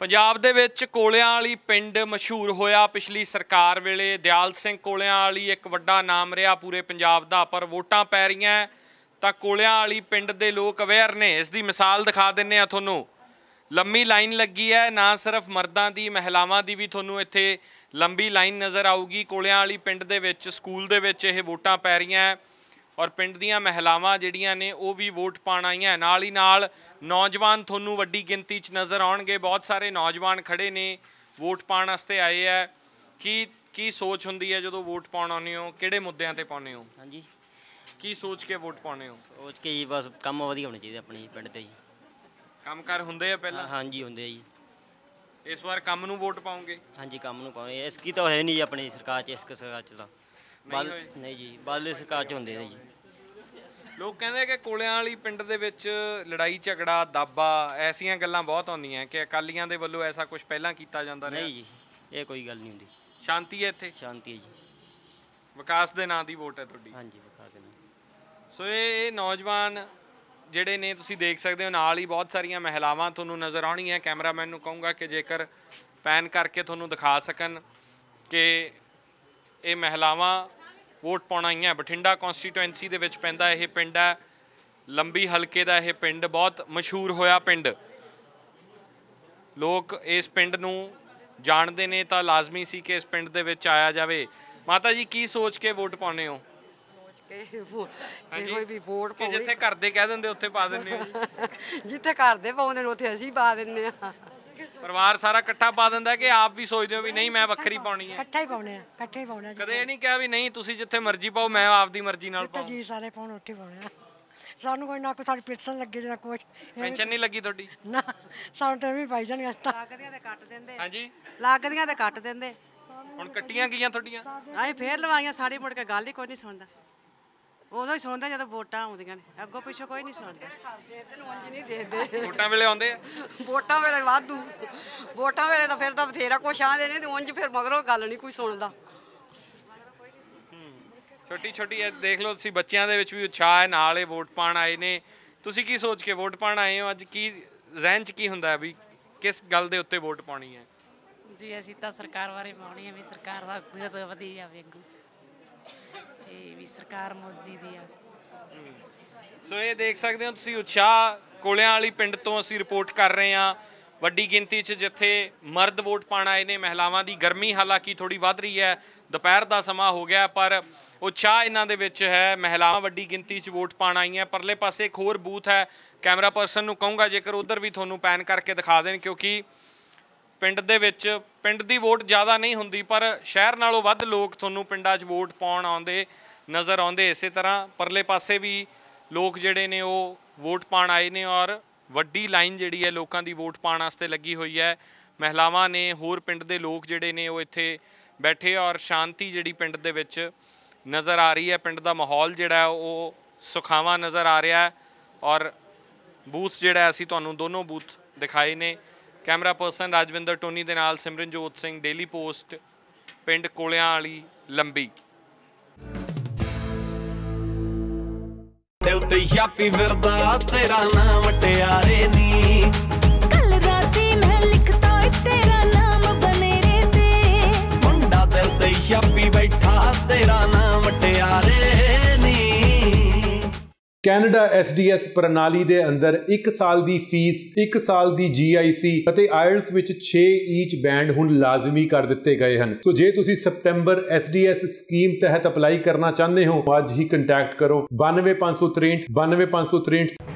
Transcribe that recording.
ਪੰਜਾਬ ਦੇ ਵਿੱਚ ਕੋਲਿਆਂ ਵਾਲੀ ਪਿੰਡ ਮਸ਼ਹੂਰ ਹੋਇਆ ਪਿਛਲੀ ਸਰਕਾਰ ਵੇਲੇ ਦਿਆਲ ਸਿੰਘ ਕੋਲਿਆਂ ਵਾਲੀ ਇੱਕ ਵੱਡਾ ਨਾਮ ਰਿਹਾ ਪੂਰੇ ਪੰਜਾਬ ਦਾ ਪਰ ਵੋਟਾਂ ਪੈ ਰਹੀਆਂ ਤਾਂ ਕੋਲਿਆਂ ਵਾਲੀ ਪਿੰਡ ਦੇ ਲੋਕ ਅਵੇਅਰ ਨੇ ਇਸ ਦੀ ਮਿਸਾਲ ਦਿਖਾ ਦਿੰਨੇ ਆ ਤੁਹਾਨੂੰ ਲੰਮੀ ਲਾਈਨ ਲੱਗੀ ਹੈ ਨਾ ਸਿਰਫ ਮਰਦਾਂ ਦੀ ਮਹਿਲਾਵਾਂ ਦੀ ਵੀ ਤੁਹਾਨੂੰ ਇੱਥੇ ਲੰਬੀ ਲਾਈਨ ਨਜ਼ਰ ਆਊਗੀ ਕੋਲਿਆਂ ਵਾਲੀ ਪਿੰਡ ਦੇ ਵਿੱਚ ਸਕੂਲ ਦੇ ਵਿੱਚ ਇਹ ਵੋਟਾਂ ਪੈ ਰਹੀਆਂ ਔਰ ਪਿੰਡ ਦੀਆਂ ਮਹਿਲਾਵਾਂ ਜਿਹੜੀਆਂ ਨੇ ਉਹ ਵੀ ਵੋਟ ਪਾਣ ਆਈਆਂ ਨਾਲ ਹੀ ਨਾਲ ਨੌਜਵਾਨ ਤੁਹਾਨੂੰ ਵੱਡੀ ਗਿਣਤੀ 'ਚ ਨਜ਼ਰ ਆਉਣਗੇ ਬਹੁਤ ਸਾਰੇ ਨੌਜਵਾਨ ਖੜੇ ਨੇ ਵੋਟ ਪਾਣ ਵਾਸਤੇ ਆਏ ਆ ਕੀ ਕੀ ਸੋਚ ਹੁੰਦੀ ਹੈ ਜਦੋਂ ਵੋਟ ਪਾਉਣ ਆਉਂਦੇ ਹੋ ਕਿਹੜੇ ਮੁੱਦਿਆਂ ਤੇ ਪਾਉਂਦੇ ਹੋ ਹਾਂਜੀ ਕੀ ਸੋਚ ਕੇ ਵੋਟ ਪਾਉਂਦੇ ਹੋ ਸੋਚ ਕੇ ਜੀ ਬਸ ਕੰਮ ਵਧੀਆ ਹੋਣੇ ਚਾਹੀਦੇ ਆਪਣੇ ਪਿੰਡ ਤੇ ਜੀ ਕੰਮਕਾਰ ਹੁੰਦੇ ਆ ਪਹਿਲਾਂ ਹਾਂਜੀ ਹੁੰਦੇ ਆ ਜੀ ਇਸ ਵਾਰ ਕੰਮ ਨੂੰ ਵੋਟ ਪਾਉਂਗੇ ਹਾਂਜੀ ਕੰਮ ਨੂੰ ਪਾਉਂਗੇ ਇਸ ਕੀ ਤਾਂ ਹੈ ਨਹੀਂ ਜੀ ਆਪਣੀ ਸਰਕਾਰ 'ਚ ਇਸ ਸਰਕਾਰ 'ਚ ਤਾਂ ਨਹੀਂ ਜੀ ਬਾਦਲੇ ਸਰਕਾਰ 'ਚ ਹੁੰਦੇ ਨੇ ਜੀ ਲੋਕ ਕਹਿੰਦੇ ਕਿ ਕੋਲਿਆਂ ਵਾਲੀ ਪਿੰਡ ਦੇ ਵਿੱਚ ਲੜਾਈ ਝਗੜਾ ਦਾਬਾ ਐਸੀਆਂ ਗੱਲਾਂ ਬਹੁਤ ਆਉਂਦੀਆਂ ਕਿ ਅਕਾਲੀਆਂ ਦੇ ਵੱਲੋਂ ਐਸਾ ਕੁਝ ਪਹਿਲਾਂ ਕੀਤਾ ਜਾਂਦਾ ਰਿਹਾ ਨਹੀਂ ਜੀ ਇਹ ਕੋਈ ਗੱਲ ਨਹੀਂ ਹੁੰਦੀ ਸ਼ਾਂਤੀ ਹੈ ਇੱਥੇ ਸ਼ਾਂਤੀ ਹੈ ਜੀ ਵਿਕਾਸ ਦੇ ਨਾਂ ਦੀ ਵੋਟ ਹੈ ਤੁਹਾਡੀ ਹਾਂਜੀ ਦੇ ਨਾਂ ਸੋ ਇਹ ਇਹ ਨੌਜਵਾਨ ਜਿਹੜੇ ਨੇ ਤੁਸੀਂ ਦੇਖ ਸਕਦੇ ਹੋ ਨਾਲ ਹੀ ਬਹੁਤ ਸਾਰੀਆਂ ਮਹਿਲਾਵਾਂ ਤੁਹਾਨੂੰ ਨਜ਼ਰ ਆਉਣੀਆਂ ਕੈਮਰਾਮੈਨ ਨੂੰ ਕਹੂੰਗਾ ਕਿ ਜੇਕਰ ਪੈਨ ਕਰਕੇ ਤੁਹਾਨੂੰ ਦਿਖਾ ਸਕਣ ਕਿ ਇਹ ਮਹਿਲਾਵਾਂ ਵੋਟ ਹੀ ਹੈ ਬਠਿੰਡਾ ਕਨਸਟੀਟੂਐਂਸੀ ਦੇ ਵਿੱਚ ਪੈਂਦਾ ਇਹ ਪਿੰਡ ਹੈ ਲੰਬੀ ਹਲਕੇ ਦਾ ਇਹ ਪਿੰਡ ਬਹੁਤ ਮਸ਼ਹੂਰ ਹੋਇਆ ਪਿੰਡ ਲੋਕ ਇਸ ਪਿੰਡ ਨੂੰ ਜਾਣਦੇ ਨੇ ਤਾਂ ਲਾਜ਼ਮੀ ਸੀ ਕਿ ਇਸ ਪਿੰਡ ਦੇ ਵਿੱਚ ਆਇਆ ਜਾਵੇ ਮਾਤਾ ਜੀ ਕੀ ਸੋਚ ਕੇ ਵੋਟ ਪਾਉਣੇ ਹੋ ਕੋਈ ਵੀ ਵੋਟ ਪਾਉਣੀ ਜਿੱਥੇ ਘਰ ਦੇ ਕਹਿ ਦਿੰਦੇ ਉੱਥੇ ਪਾ ਦਿੰਦੇ ਜਿੱਥੇ ਘਰ ਦੇ ਪਾਉਂਦੇ ਨੇ ਉੱਥੇ ਅਸੀਂ ਪਾ ਦਿੰਦੇ ਆ ਪਰਿਵਾਰ ਸਾਰਾ ਇਕੱਠਾ ਪਾ ਦਿੰਦਾ ਕਿ ਆਪ ਵੀ ਸੋਚਦੇ ਹੋ ਵੀ ਨਹੀਂ ਮੈਂ ਵੱਖਰੀ ਪਾਉਣੀ ਹੈ ਇਕੱਠਾ ਹੀ ਪਾਉਣੇ ਆ ਇਕੱਠਾ ਹੀ ਪਾਉਣੇ ਆ ਜੀ। ਕਦੇ ਇਹ ਨਹੀਂ ਕਿਹਾ ਵੀ ਨਹੀਂ ਤੁਸੀਂ ਜਿੱਥੇ ਮਰਜ਼ੀ ਪਾਓ ਮੈਂ ਆਪਦੀ ਮਰਜ਼ੀ ਨਾਲ ਜਿੱਥੇ ਜੀ ਸਾਰੇ ਪਾਉਣ ਉੱਥੇ ਪਾਉਣਾ ਪਾਉਣੇ ਆ ਸਾਨੂੰ ਕੋਈ ਨਾ ਕੋਈ ਸਾਡੀ ਪਿਲਸਨ ਲੱਗੇ ਜਾਂ ਕੋਈ ਪੈਨਸ਼ਨ ਨਹੀਂ ਲੱਗੀ ਤੁਹਾਡੀ ਨਾ ਸਾਨੂੰ ਤਾਂ ਵੀ ਪਾਈ ਜਾਣੀ ਆ ਲੱਗਦੀਆਂ ਤੇ ਕੱਟ ਦਿੰਦੇ ਹਾਂਜੀ ਲੱਗਦੀਆਂ ਤੇ ਕੱਟ ਦਿੰਦੇ ਹੁਣ ਕੱਟੀਆਂ ਗਈਆਂ ਤੁਹਾਡੀਆਂ ਆਏ ਫੇਰ ਲਵਾਈਆਂ ਸਾਰੇ ਮੁੜ ਕੇ ਗੱਲ ਹੀ ਕੋਈ ਨਹੀਂ ਸੁਣਦਾ ਉਦੋਂ ਹੀ ਸੁਣਦਾ ਜਦੋਂ ਵੋਟਾਂ ਆਉਂਦੀਆਂ ਨੇ ਅੱਗੋਂ ਪਿੱਛੋਂ ਕੋਈ ਨਹੀਂ ਸੁਣਦਾ ਨਹੀਂ ਵੋਟਾਂ ਵੇਲੇ ਆਉਂਦੇ ਆ ਵੋਟਾਂ ਵੇਲੇ ਵਾਧੂ ਵੋਟਾਂ ਵੇਲੇ ਤਾਂ ਫਿਰ ਤਾਂ ਬਥੇਰਾ ਕੁਛ ਆਂਦੇ ਨੇ ਤੇ ਉਂਝ ਫਿਰ ਮਗਰੋਂ ਗੱਲ ਨਹੀਂ ਕੋਈ ਸੁਣਦਾ ਛੋਟੀ ਛੋਟੀ ਐ ਦੇਖ ਲਓ ਤੁਸੀਂ ਬੱਚਿਆਂ ਦੇ ਵਿੱਚ ਵੀ ਉਤਸ਼ਾਹ ਹੈ ਨਾਲ ਇਹ ਵੋਟ ਪਾਣ ਆਏ ਨੇ ਤੁਸੀਂ ਕੀ ਸੋਚ ਕੇ ਵੋਟ ਪਾਣ ਆਏ ਹੋ ਅੱਜ ਕੀ ਜ਼ਹਿਨ 'ਚ ਕੀ ਹੁੰਦਾ ਵੀ ਕਿਸ ਗੱਲ ਦੇ ਉੱਤੇ ਵੋਟ ਪਾਉਣੀ ਹੈ ਜੀ ਅਸੀਂ ਤਾਂ ਸਰਕਾਰ ਬਾਰੇ ਪਾਉਣੀ ਹੈ ਵੀ ਸਰਕਾਰ ਦਾ ਵਧੀਆ ਤੋਂ ਵਧੀਆ ਵੇਖੋ ਇਹ ਵੀ ਸਰਕਾਰ ਮੋਦੀ ਦੀ ਆ ਸੋ ਇਹ ਦੇਖ ਸਕਦੇ ਹੋ ਤੁਸੀਂ ਉਤਸ਼ਾਹ ਕੋਲਿਆਂ ਵਾਲੀ ਪਿੰਡ ਤੋਂ ਅਸੀਂ ਰਿਪੋਰਟ ਕਰ ਰਹੇ ਹਾਂ ਵੱਡੀ ਗਿਣਤੀ 'ਚ ਜਿੱਥੇ ਮਰਦ ਵੋਟ ਪਾਣ ਆਏ ਨੇ ਮਹਿਲਾਵਾਂ ਦੀ ਗਰਮੀ ਹਾਲਾਂਕਿ ਥੋੜੀ ਵੱਧ ਰਹੀ ਹੈ ਦੁਪਹਿਰ ਦਾ ਸਮਾਂ ਹੋ ਗਿਆ ਪਰ ਉਤਸ਼ਾਹ ਇਹਨਾਂ ਦੇ ਵਿੱਚ ਹੈ ਮਹਿਲਾਵਾਂ ਵੱਡੀ ਗਿਣਤੀ 'ਚ ਵੋਟ ਪਾਣ ਆਈਆਂ ਪਰਲੇ ਪਾਸੇ ਇੱਕ ਹੋਰ ਬੂਥ ਹੈ ਕੈਮਰਾ ਪਰਸਨ ਨੂੰ ਕਹੂੰਗਾ ਜੇਕਰ ਉਧਰ ਵੀ ਤੁਹਾਨੂੰ ਪੈਨ ਕਰਕੇ ਦਿਖਾ ਦੇਣ ਕਿਉਂਕਿ ਪਿੰਡ ਦੇ ਵਿੱਚ ਪਿੰਡ ਦੀ ਵੋਟ ਜ਼ਿਆਦਾ ਨਹੀਂ ਹੁੰਦੀ ਪਰ ਸ਼ਹਿਰ ਨਾਲੋਂ ਵੱਧ ਲੋਕ ਤੁਹਾਨੂੰ ਪਿੰਡਾਂ 'ਚ ਵੋਟ ਪਾਉਣ ਆਉਂਦੇ ਨਜ਼ਰ ਆਉਂਦੇ ਇਸੇ ਤਰ੍ਹਾਂ ਪਰਲੇ ਪਾਸੇ ਵੀ ਲੋਕ ਜਿਹੜੇ ਨੇ ਉਹ ਵੋਟ ਪਾਣ ਆਏ ਨੇ ਔਰ ਵੱਡੀ ਲਾਈਨ ਜਿਹੜੀ ਹੈ ਲੋਕਾਂ ਦੀ ਵੋਟ ਪਾਣ ਵਾਸਤੇ ਲੱਗੀ ਹੋਈ ਹੈ ਮਹਿਲਾਵਾਂ ਨੇ ਹੋਰ ਪਿੰਡ ਦੇ ਲੋਕ ਜਿਹੜੇ ਨੇ ਉਹ ਇੱਥੇ ਬੈਠੇ ਔਰ ਸ਼ਾਂਤੀ ਜਿਹੜੀ ਪਿੰਡ ਦੇ ਵਿੱਚ ਨਜ਼ਰ ਆ ਰਹੀ ਹੈ ਪਿੰਡ ਦਾ ਮਾਹੌਲ ਜਿਹੜਾ ਉਹ ਸੁਖਾਵਾਂ ਨਜ਼ਰ ਆ ਰਿਹਾ ਔਰ ਬੂਥ ਜਿਹੜਾ ਅਸੀਂ ਤੁਹਾਨੂੰ ਦੋਨੋਂ ਬੂਥ ਦਿਖਾਏ ਨੇ ਕੈਮਰਾ ਪਰਸਨ ਰਾਜਵਿੰਦਰ ਟੋਨੀ ਦੇ ਨਾਲ ਸਿਮਰਨਜੋਤ ਸਿੰਘ ਡੇਲੀ ਪੋਸਟ ਪਿੰਡ ਕੋਲਿਆਂ ਵਾਲੀ ਲੰਬੀ ਤੇ ਉਤੇ ਯਾਪੀ ਵਰਦਾ ਤੇਰਾ ਨਾਮ ਟਿਆਰੇ ਨੀ ਕੈਨੇਡਾ ਐਸਡੀਐਸ ਪ੍ਰਣਾਲੀ ਦੇ ਅੰਦਰ 1 ਸਾਲ ਦੀ ਫੀਸ 1 ਸਾਲ ਦੀ ਜੀਆਈਸੀ ਅਤੇ ਆਇਲਸ ਵਿੱਚ 6 ਈਚ ਬੈਂਡ ਹੁਣ ਲਾਜ਼ਮੀ ਕਰ ਦਿੱਤੇ ਗਏ ਹਨ ਸੋ ਜੇ ਤੁਸੀਂ ਸਪਟੈਂਬਰ ਐਸਡੀਐਸ ਸਕੀਮ ਤਹਿਤ ਅਪਲਾਈ ਕਰਨਾ ਚਾਹੁੰਦੇ ਹੋ ਅੱਜ ਹੀ ਕੰਟੈਕਟ ਕਰੋ 92563 92563